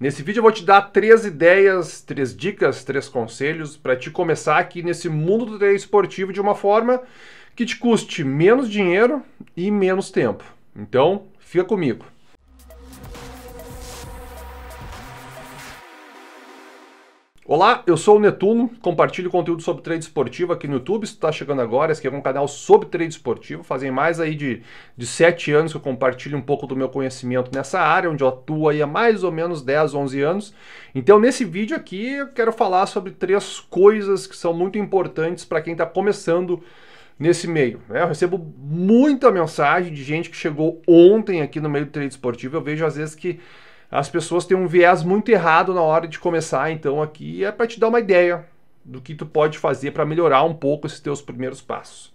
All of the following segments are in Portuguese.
Nesse vídeo eu vou te dar três ideias, três dicas, três conselhos para te começar aqui nesse mundo do treino esportivo de uma forma que te custe menos dinheiro e menos tempo. Então, fica comigo. Olá, eu sou o Netuno, compartilho conteúdo sobre trade esportivo aqui no YouTube, se tu tá chegando agora, esse aqui é um canal sobre trade esportivo, fazem mais aí de, de 7 anos que eu compartilho um pouco do meu conhecimento nessa área, onde eu atuo aí há mais ou menos 10, 11 anos. Então nesse vídeo aqui eu quero falar sobre três coisas que são muito importantes para quem está começando nesse meio. Né? Eu recebo muita mensagem de gente que chegou ontem aqui no meio do trade esportivo. Eu vejo às vezes que as pessoas têm um viés muito errado na hora de começar, então aqui é para te dar uma ideia do que tu pode fazer para melhorar um pouco esses teus primeiros passos.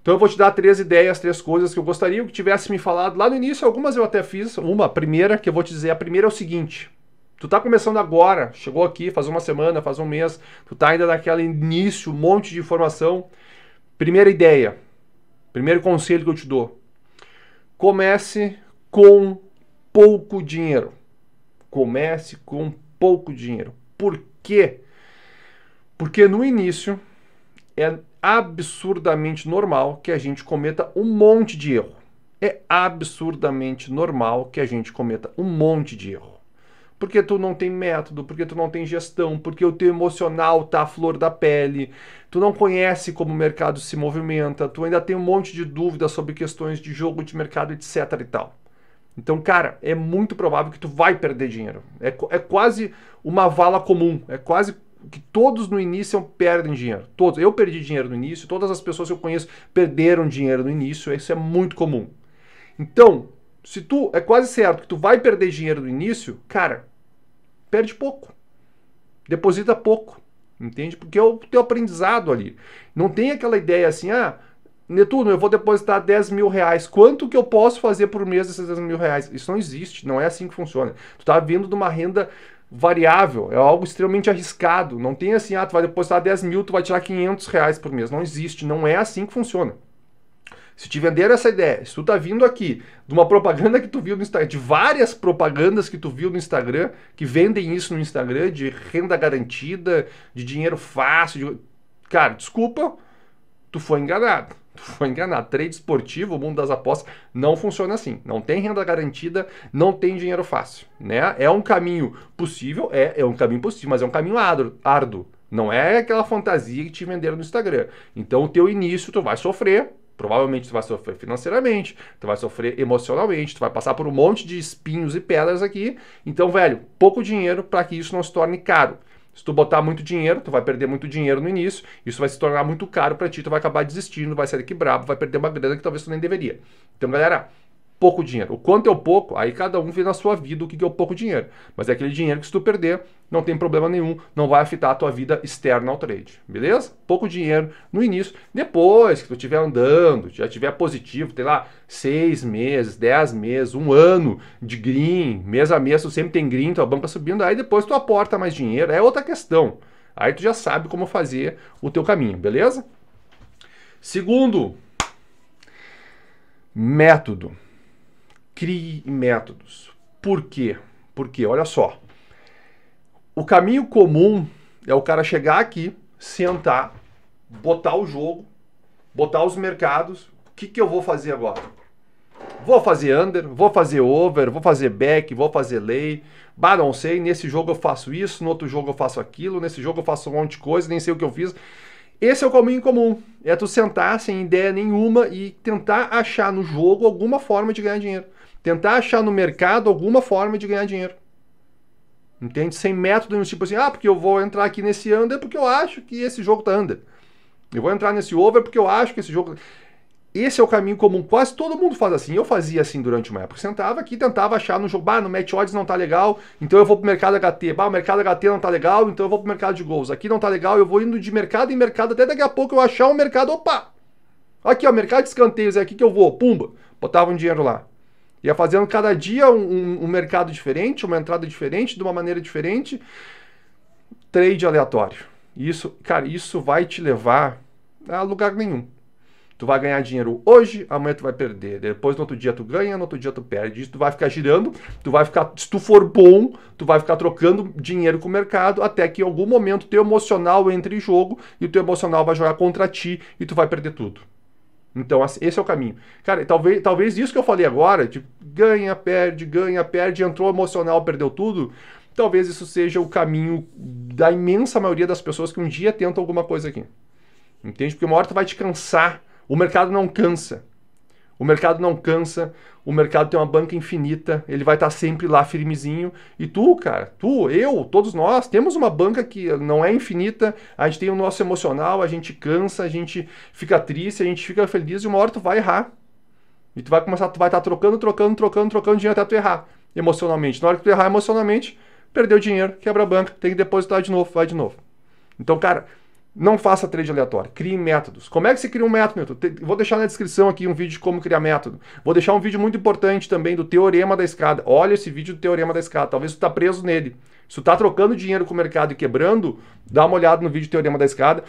Então eu vou te dar três ideias, três coisas que eu gostaria que tivesse me falado lá no início, algumas eu até fiz, uma, a primeira que eu vou te dizer, a primeira é o seguinte: Tu tá começando agora, chegou aqui faz uma semana, faz um mês, tu tá ainda naquele início, um monte de informação. Primeira ideia, primeiro conselho que eu te dou: comece com pouco dinheiro. Comece com pouco dinheiro. Por quê? Porque no início é absurdamente normal que a gente cometa um monte de erro. É absurdamente normal que a gente cometa um monte de erro. Porque tu não tem método, porque tu não tem gestão, porque o teu emocional tá à flor da pele, tu não conhece como o mercado se movimenta, tu ainda tem um monte de dúvidas sobre questões de jogo de mercado, etc e tal. Então, cara, é muito provável que tu vai perder dinheiro. É, é quase uma vala comum. É quase que todos no início perdem dinheiro. Todos. Eu perdi dinheiro no início, todas as pessoas que eu conheço perderam dinheiro no início. Isso é muito comum. Então, se tu é quase certo que tu vai perder dinheiro no início, cara, perde pouco. Deposita pouco. Entende? Porque é o teu aprendizado ali. Não tem aquela ideia assim, ah, Netuno, eu vou depositar 10 mil reais. Quanto que eu posso fazer por mês desses 10 mil reais? Isso não existe, não é assim que funciona. Tu tá vindo de uma renda variável, é algo extremamente arriscado. Não tem assim, ah, tu vai depositar 10 mil, tu vai tirar 500 reais por mês. Não existe, não é assim que funciona. Se te venderam essa ideia, se tu tá vindo aqui de uma propaganda que tu viu no Instagram, de várias propagandas que tu viu no Instagram, que vendem isso no Instagram, de renda garantida, de dinheiro fácil, de... cara, desculpa, tu foi enganado foi enganado. Trade esportivo, o mundo das apostas, não funciona assim. Não tem renda garantida, não tem dinheiro fácil. Né? É um caminho possível, é, é um caminho possível, mas é um caminho árduo. árduo. Não é aquela fantasia que te venderam no Instagram. Então, o teu início, tu vai sofrer, Provavelmente tu vai sofrer financeiramente, tu vai sofrer emocionalmente, tu vai passar por um monte de espinhos e pedras aqui. Então, velho, pouco dinheiro para que isso não se torne caro. Se tu botar muito dinheiro, tu vai perder muito dinheiro no início, isso vai se tornar muito caro para ti, tu vai acabar desistindo, vai sair daqui brabo, vai perder uma grana que talvez tu nem deveria. Então, galera, pouco dinheiro. O quanto é o pouco, aí cada um vê na sua vida o que é o pouco dinheiro. Mas é aquele dinheiro que se tu perder, não tem problema nenhum, não vai afetar a tua vida externa ao trade, beleza? Pouco dinheiro no início, depois que tu estiver andando, já tiver positivo, tem lá seis meses, dez meses, um ano de green, mês a mês tu sempre tem green, tua banca subindo, aí depois tu aporta mais dinheiro, é outra questão. Aí tu já sabe como fazer o teu caminho, beleza? Segundo método. Crie métodos. Por quê? Porque, olha só, o caminho comum é o cara chegar aqui, sentar, botar o jogo, botar os mercados. O que, que eu vou fazer agora? Vou fazer under, vou fazer over, vou fazer back, vou fazer lay. Bah, não sei, nesse jogo eu faço isso, no outro jogo eu faço aquilo, nesse jogo eu faço um monte de coisa, nem sei o que eu fiz. Esse é o caminho comum. É tu sentar sem ideia nenhuma e tentar achar no jogo alguma forma de ganhar dinheiro. Tentar achar no mercado alguma forma de ganhar dinheiro. Entende? Sem método tipo assim, ah, porque eu vou entrar aqui nesse under porque eu acho que esse jogo tá under. Eu vou entrar nesse over porque eu acho que esse jogo. Tá-". Esse é o caminho comum, quase todo mundo faz assim. Eu fazia assim durante uma época. Sentava aqui, tentava achar no jogo, bah, no match odds não tá legal, então eu vou pro mercado HT. Bah, o mercado HT não tá legal, então eu vou pro mercado de gols. Aqui não tá legal, eu vou indo de mercado em mercado até daqui a pouco eu achar um mercado, opa! Aqui, ó, mercado de escanteios é aqui que eu vou, pumba. Botava um dinheiro lá. Ia fazendo cada dia um, um mercado diferente, uma entrada diferente, de uma maneira diferente. Trade aleatório. Isso, cara, isso vai te levar a lugar nenhum. Tu vai ganhar dinheiro hoje, amanhã tu vai perder. Depois no outro dia tu ganha, no outro dia tu perde. Isso tu vai ficar girando, tu vai ficar, se tu for bom, tu vai ficar trocando dinheiro com o mercado até que em algum momento teu emocional entre em jogo e o teu emocional vai jogar contra ti e tu vai perder tudo. Então, assim, esse é o caminho. Cara, talvez, talvez isso que eu falei agora, de tipo, ganha, perde, ganha, perde, entrou emocional, perdeu tudo, talvez isso seja o caminho da imensa maioria das pessoas que um dia tentam alguma coisa aqui. Entende? Porque uma hora tu vai te cansar. O mercado não cansa. O mercado não cansa, o mercado tem uma banca infinita, ele vai estar tá sempre lá firmezinho. E tu, cara, tu, eu, todos nós temos uma banca que não é infinita, a gente tem o nosso emocional, a gente cansa, a gente fica triste, a gente fica feliz e uma hora tu vai errar. E tu vai começar, tu vai estar tá trocando, trocando, trocando, trocando dinheiro até tu errar emocionalmente. Na hora que tu errar emocionalmente, perdeu dinheiro, quebra a banca, tem que depositar de novo, vai de novo. Então, cara, não faça trade aleatório, crie métodos. Como é que se cria um método, Milton? Vou deixar na descrição aqui um vídeo de como criar método. Vou deixar um vídeo muito importante também do Teorema da Escada. Olha esse vídeo do Teorema da Escada, talvez tu está preso nele. Se tu está trocando dinheiro com o mercado e quebrando, dá uma olhada no vídeo do Teorema da Escada.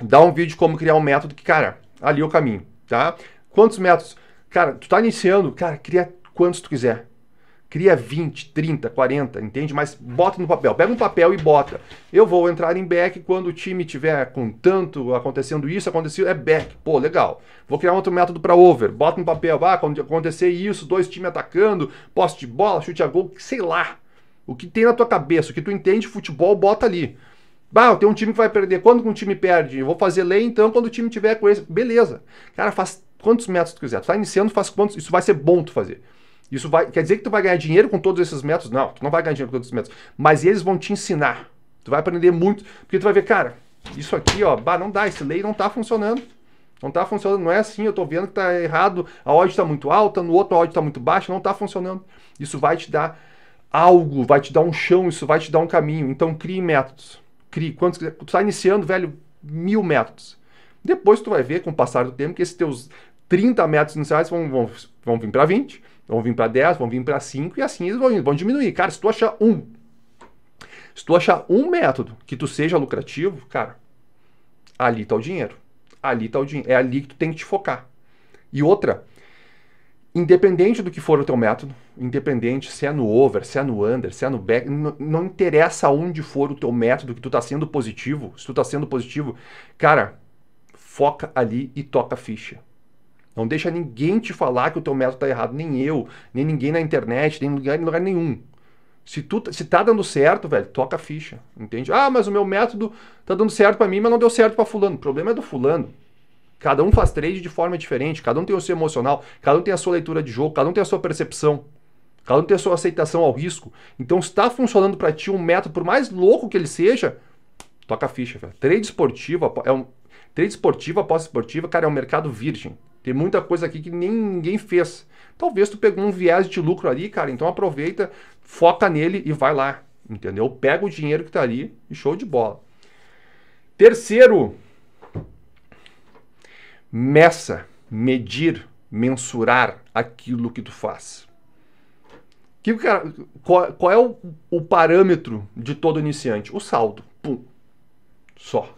Dá um vídeo de como criar um método que, cara, ali é o caminho, tá? Quantos métodos? Cara, tu está iniciando, cara, cria quantos tu quiser Cria 20, 30, 40, entende? Mas bota no papel. Pega um papel e bota. Eu vou entrar em back quando o time tiver com tanto acontecendo isso, aconteceu, é back. Pô, legal. Vou criar outro método para over. Bota no papel. Ah, quando acontecer isso, dois times atacando, poste de bola, chute a gol, sei lá. O que tem na tua cabeça, o que tu entende futebol, bota ali. Ah, tem um time que vai perder. Quando um time perde? Eu vou fazer lei então quando o time tiver com esse. Beleza. Cara, faz quantos métodos tu quiser. Tu tá iniciando, faz quantos. Isso vai ser bom tu fazer. Isso vai, quer dizer que tu vai ganhar dinheiro com todos esses métodos? Não, tu não vai ganhar dinheiro com todos esses métodos. Mas eles vão te ensinar. Tu vai aprender muito, porque tu vai ver, cara, isso aqui, ó, bah, não dá, esse lei não tá funcionando. Não tá funcionando, não é assim, eu tô vendo que tá errado, a odd tá muito alta, no outro a odd tá muito baixa, não tá funcionando. Isso vai te dar algo, vai te dar um chão, isso vai te dar um caminho. Então crie métodos. Crie. Quantos quiser. Tu tá iniciando, velho, mil métodos. Depois tu vai ver, com o passar do tempo, que esses teus 30 métodos iniciais vão, vão, vão vir para 20 Vão vir para 10, vão vir para 5 e assim eles vão, vão diminuir. Cara, se tu achar um, se tu achar um método que tu seja lucrativo, cara, ali tá o dinheiro. Ali tá o dinheiro. É ali que tu tem que te focar. E outra, independente do que for o teu método, independente se é no over, se é no under, se é no back, não, não interessa onde for o teu método que tu tá sendo positivo, se tu tá sendo positivo, cara, foca ali e toca a ficha. Não deixa ninguém te falar que o teu método está errado, nem eu, nem ninguém na internet, nem em lugar, em lugar nenhum. Se, tu, se tá dando certo, velho, toca a ficha, entende? Ah, mas o meu método tá dando certo para mim, mas não deu certo para fulano. O problema é do fulano. Cada um faz trade de forma diferente, cada um tem o seu emocional, cada um tem a sua leitura de jogo, cada um tem a sua percepção, cada um tem a sua aceitação ao risco. Então, se tá funcionando para ti um método, por mais louco que ele seja, toca a ficha, velho. Trade esportivo é um, Trade esportiva, aposta esportiva, cara, é um mercado virgem. Tem muita coisa aqui que nem ninguém fez. Talvez tu pegou um viés de lucro ali, cara, então aproveita, foca nele e vai lá, entendeu? Pega o dinheiro que tá ali e show de bola. Terceiro, meça, medir, mensurar aquilo que tu faz. Que, cara, qual, qual é o, o parâmetro de todo iniciante? O saldo. Pum. Só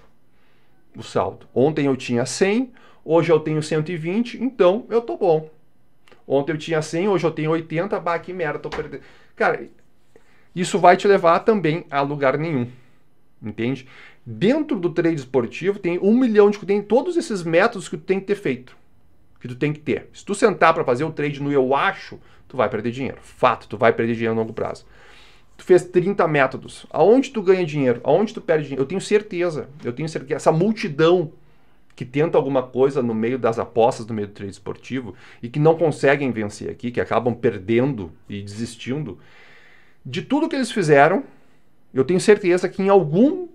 o saldo. Ontem eu tinha 100, hoje eu tenho 120, então eu tô bom. Ontem eu tinha 100, hoje eu tenho 80, bah, que merda, tô perdendo. Cara, isso vai te levar também a lugar nenhum, entende? Dentro do trade esportivo tem um milhão de... tem todos esses métodos que tu tem que ter feito, que tu tem que ter. Se tu sentar para fazer o trade no eu acho, tu vai perder dinheiro. Fato, tu vai perder dinheiro a longo prazo tu fez 30 métodos. Aonde tu ganha dinheiro? Aonde tu perde dinheiro? Eu tenho certeza. Eu tenho certeza. Essa multidão que tenta alguma coisa no meio das apostas, no meio do trade esportivo e que não conseguem vencer aqui, que acabam perdendo e desistindo, de tudo que eles fizeram, eu tenho certeza que em algum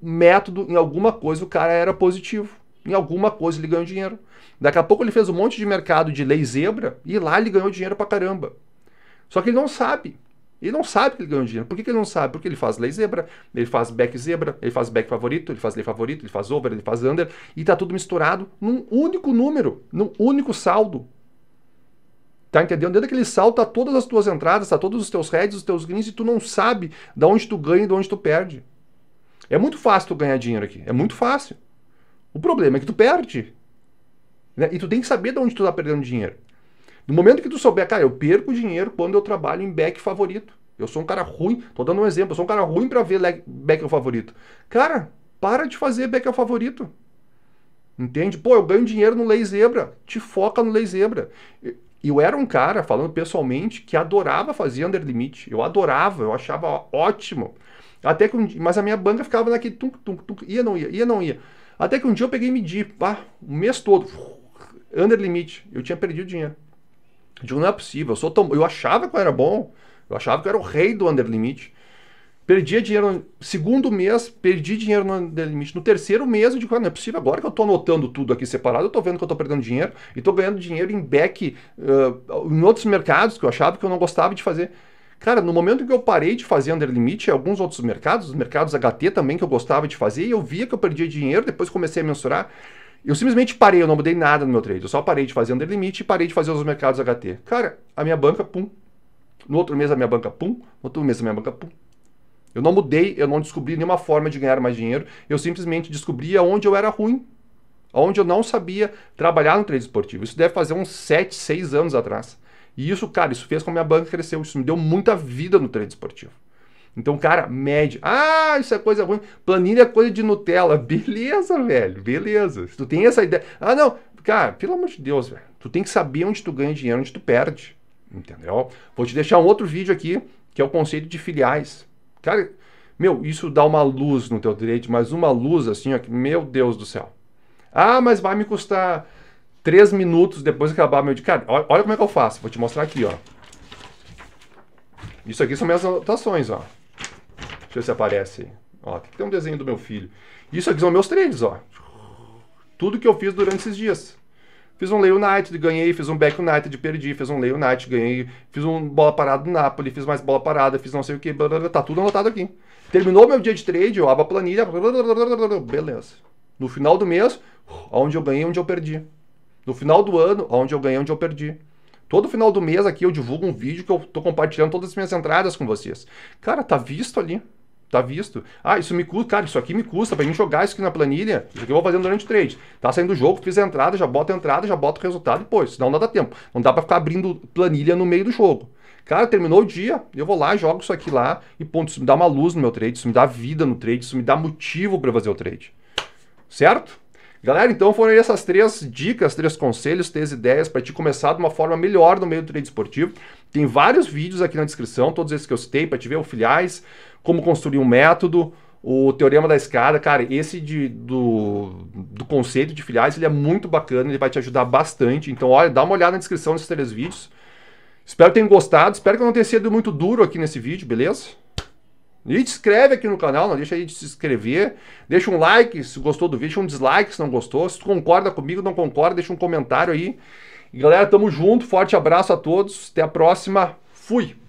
método, em alguma coisa, o cara era positivo. Em alguma coisa ele ganhou dinheiro. Daqui a pouco ele fez um monte de mercado de lei zebra e lá ele ganhou dinheiro pra caramba. Só que ele não sabe. Ele não sabe que ele ganhou dinheiro. Por que, que ele não sabe? Porque ele faz lei zebra, ele faz back zebra, ele faz back favorito, ele faz lei favorito, ele faz over, ele faz under, e está tudo misturado num único número, num único saldo. Tá entendendo? Dentro daquele saldo tá todas as tuas entradas, tá todos os teus heads, os teus greens, e tu não sabe de onde tu ganha e de onde tu perde. É muito fácil tu ganhar dinheiro aqui. É muito fácil. O problema é que tu perde. Né? E tu tem que saber de onde tu tá perdendo dinheiro. No momento que tu souber, cara, eu perco dinheiro quando eu trabalho em back favorito. Eu sou um cara ruim, tô dando um exemplo, eu sou um cara ruim para ver back favorito. Cara, para de fazer back favorito. Entende? Pô, eu ganho dinheiro no Lei Zebra. Te foca no Lei Zebra. Eu era um cara, falando pessoalmente, que adorava fazer under limit. Eu adorava, eu achava ótimo. Até que um dia, mas a minha banca ficava naquele tum, tum, tum, ia, não ia, ia, não ia. Até que um dia eu peguei e medi, pá, o mês todo, under limit. Eu tinha perdido dinheiro. Eu digo, não é possível, eu, sou tão... eu achava que eu era bom, eu achava que eu era o rei do Under Limit. perdi dinheiro no segundo mês, perdi dinheiro no Under Limit. No terceiro mês, eu digo, ah, não é possível, agora que eu tô anotando tudo aqui separado, eu tô vendo que eu tô perdendo dinheiro e tô ganhando dinheiro em back, uh, em outros mercados que eu achava que eu não gostava de fazer. Cara, no momento que eu parei de fazer Under Limit alguns outros mercados, os mercados HT também que eu gostava de fazer, e eu via que eu perdia dinheiro, depois comecei a mensurar. Eu simplesmente parei, eu não mudei nada no meu trade. Eu só parei de fazer under limit e parei de fazer os mercados HT. Cara, a minha banca, pum. No outro mês a minha banca, pum. No outro mês a minha banca, pum. Eu não mudei, eu não descobri nenhuma forma de ganhar mais dinheiro. Eu simplesmente descobri aonde eu era ruim. Aonde eu não sabia trabalhar no trade esportivo. Isso deve fazer uns 7, 6 anos atrás. E isso, cara, isso fez com que a minha banca cresceu. Isso me deu muita vida no trade esportivo. Então, cara, mede. Ah, isso é coisa ruim. Planilha é coisa de Nutella. Beleza, velho. Beleza. Se tu tem essa ideia. Ah, não. Cara, pelo amor de Deus, velho. Tu tem que saber onde tu ganha dinheiro, onde tu perde. Entendeu? Vou te deixar um outro vídeo aqui, que é o conceito de filiais. Cara, meu, isso dá uma luz no teu direito, mas uma luz assim, ó, que, meu Deus do céu. Ah, mas vai me custar três minutos depois de acabar meu. Cara, olha, olha como é que eu faço. Vou te mostrar aqui, ó. Isso aqui são minhas anotações, ó. Deixa eu ver se aparece aí. Ó, aqui tem um desenho do meu filho. Isso aqui são meus trades, ó. Tudo que eu fiz durante esses dias. Fiz um Lay United, ganhei, fiz um Back United, perdi, fiz um Lay United, ganhei, fiz um bola parada do Napoli, fiz mais bola parada, fiz não sei o que, tá tudo anotado aqui. Terminou meu dia de trade, eu abro a planilha, beleza. No final do mês, onde eu ganhei, onde eu perdi. No final do ano, onde eu ganhei, onde eu perdi. Todo final do mês aqui eu divulgo um vídeo que eu tô compartilhando todas as minhas entradas com vocês. Cara, tá visto ali. Tá visto. Ah, isso me custa, cara, isso aqui me custa para mim jogar isso aqui na planilha. Isso aqui eu vou fazendo durante o trade. Tá saindo do jogo, fiz a entrada, já boto a entrada, já boto o resultado depois. Senão não dá tempo. Não dá para ficar abrindo planilha no meio do jogo. Cara, terminou o dia, eu vou lá, jogo isso aqui lá e ponto. Isso me dá uma luz no meu trade, isso me dá vida no trade, isso me dá motivo para fazer o trade. Certo? Galera, então foram essas três dicas, três conselhos, três ideias para te começar de uma forma melhor no meio do trade esportivo. Tem vários vídeos aqui na descrição, todos esses que eu citei, para te ver, o filiais, como construir um método, o teorema da escada, cara, esse de, do, do conceito de filiais, ele é muito bacana, ele vai te ajudar bastante. Então, olha, dá uma olhada na descrição desses três vídeos. Espero que tenham gostado, espero que não tenha sido muito duro aqui nesse vídeo, beleza? E se inscreve aqui no canal, não deixa aí de se inscrever. Deixa um like se gostou do vídeo, deixa um dislike se não gostou. Se tu concorda comigo, não concorda, deixa um comentário aí. E, galera, tamo junto, forte abraço a todos, até a próxima, fui!